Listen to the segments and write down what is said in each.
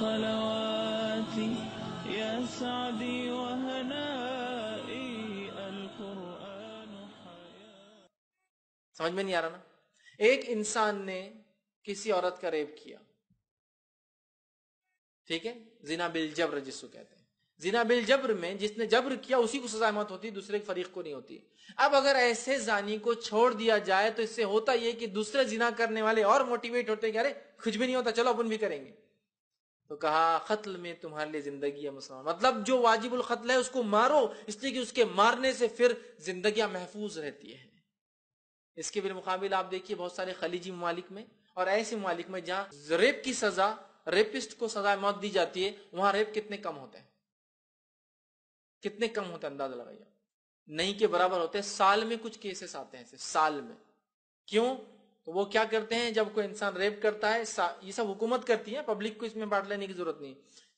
समझ में नहीं आ रहा ना एक इंसान ने किसी औरत का रेप किया ठीक है जिना बिल जबर जिसको कहते हैं जिना बिल जबर में जिसने जबर किया उसी को सजा मत होती दूसरे फरीक को नहीं होती अब अगर ऐसे जानी को छोड़ दिया जाए तो इससे होता यह कि दूसरे जिना करने वाले और मोटिवेट होते हैं कि अरे कुछ भी नहीं होता चलो अपन भी करेंगे तो कहा कत्ल में तुम्हारे लिए जिंदगी है मुसलमान मतलब जो वाजिबुल कत्ल है उसको मारो इसलिए कि उसके मारने से फिर जिंदगी महफूज रहती है इसके बिलमुकाबिल आप देखिए बहुत सारे खलीजी ममालिक में और ऐसे ममालिक में जहां रेप की सजा रेपिस्ट को सजा मौत दी जाती है वहां रेप कितने कम होते हैं कितने कम होते हैं अंदाजा लगाइए नहीं के बराबर होते हैं साल में कुछ केसेस आते हैं साल में क्यों तो वो क्या करते हैं जब कोई इंसान रेप करता है ये सब हुकूमत करती है पब्लिक को इसमें बांट लेने की जरूरत नहीं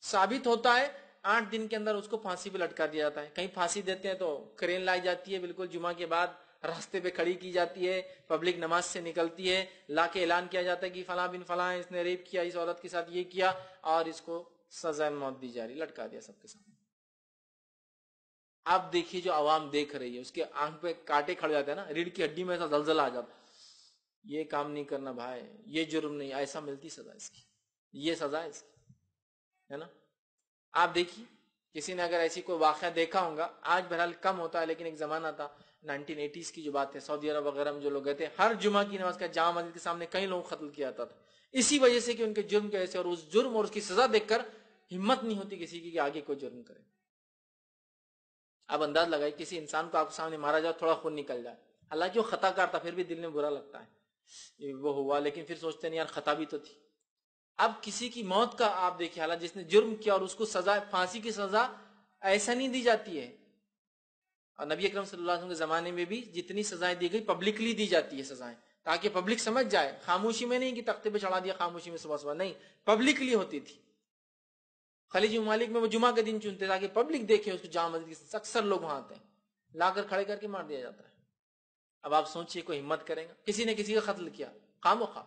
साबित होता है आठ दिन के अंदर उसको फांसी पे लटका दिया जाता है कहीं फांसी देते हैं तो क्रेन लाई जाती है बिल्कुल जुमा के बाद रास्ते पे खड़ी की जाती है पब्लिक नमाज से निकलती है लाके ऐलान किया जाता है कि फला बिन फला इसने रेप किया इस औरत के साथ ये किया और इसको सजा मौत दी जा रही लटका दिया सबके सामने आप देखिए जो आवाम देख रही है उसके आंख पे कांटे खड़ जाते हैं ना रीढ़ की हड्डी में ऐसा जलजला आ जाता ये काम नहीं करना भाई ये जुर्म नहीं ऐसा मिलती सजा इसकी ये सजा इसकी है ना आप देखिए किसी ने अगर ऐसी कोई वाक़ देखा होगा आज बहरहाल कम होता है लेकिन एक जमाना था 1980s की जो बात है सऊदी अरब वगैरह में जो लोग गए थे हर जुमा की नमाज का जामा मस्जिद के सामने कई लोगों को कत्ल किया जाता था इसी वजह से कि उनके जुर्म कैसे और उस जुर्म और उसकी सजा देखकर हिम्मत नहीं होती किसी की कि आगे कोई जुर्म करे अब अंदाज लगाए किसी इंसान को आपके सामने मारा जाए थोड़ा खून निकल जाए हालांकि वो खताकार था फिर भी दिल में बुरा लगता है वो हुआ लेकिन फिर सोचते नहीं यार खता भी तो थी अब किसी की मौत का आप देखिए हालांकि जिसने जुर्म किया और उसको सजा फांसी की सजा ऐसा नहीं दी जाती है और नबी अकरम सल्लल्लाहु अलैहि वसल्लम के जमाने में भी जितनी सजाएं दी गई पब्लिकली दी जाती है सजाएं ताकि पब्लिक समझ जाए खामोशी में नहीं कि तख्ते पे चढ़ा दिया खामोशी में सुबह सुबह नहीं पब्लिकली होती थी खलीज मालिक में वो जुमा के दिन चुनते ताकि पब्लिक देखे उसको जाम मस्जिद अक्सर लोग वहां आते हैं लाकर खड़े करके मार दिया जाता है अब आप सोचिए कोई हिम्मत करेगा किसी ने किसी का कत्ल किया खामो खा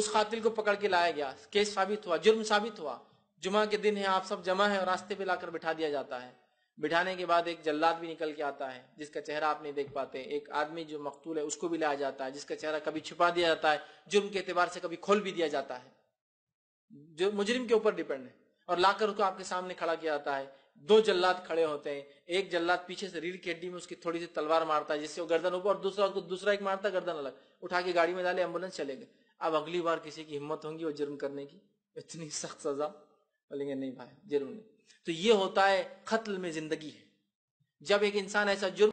उस कतिल को पकड़ के लाया गया केस साबित हुआ जुर्म साबित हुआ जुमा के दिन है आप सब जमा है और रास्ते पे लाकर बिठा दिया जाता है बिठाने के बाद एक जल्लाद भी निकल के आता है जिसका चेहरा आप नहीं देख पाते एक आदमी जो मकतूल है उसको भी लाया जाता है जिसका चेहरा कभी छुपा दिया जाता है जुर्म के एतबार से कभी खोल भी दिया जाता है जो मुजरिम के ऊपर डिपेंड है और लाकर उसको आपके सामने खड़ा किया जाता है दो जल्लाद खड़े होते हैं एक जल्लाद पीछे से रीढ़ की हड्डी में उसकी थोड़ी सी तलवार मारता है जिससे वो गर्दन ऊपर और दूसरा उसको दूसरा एक मारता गर्दन अलग उठा के गाड़ी में डाले एम्बुलेंस चले गए अब अगली बार किसी की हिम्मत होंगी वो जुर्म करने की इतनी सख्त सजा बोलेंगे नहीं भाई जुर्म नहीं तो ये होता है कत्ल में जिंदगी है जब एक इंसान ऐसा जुर्म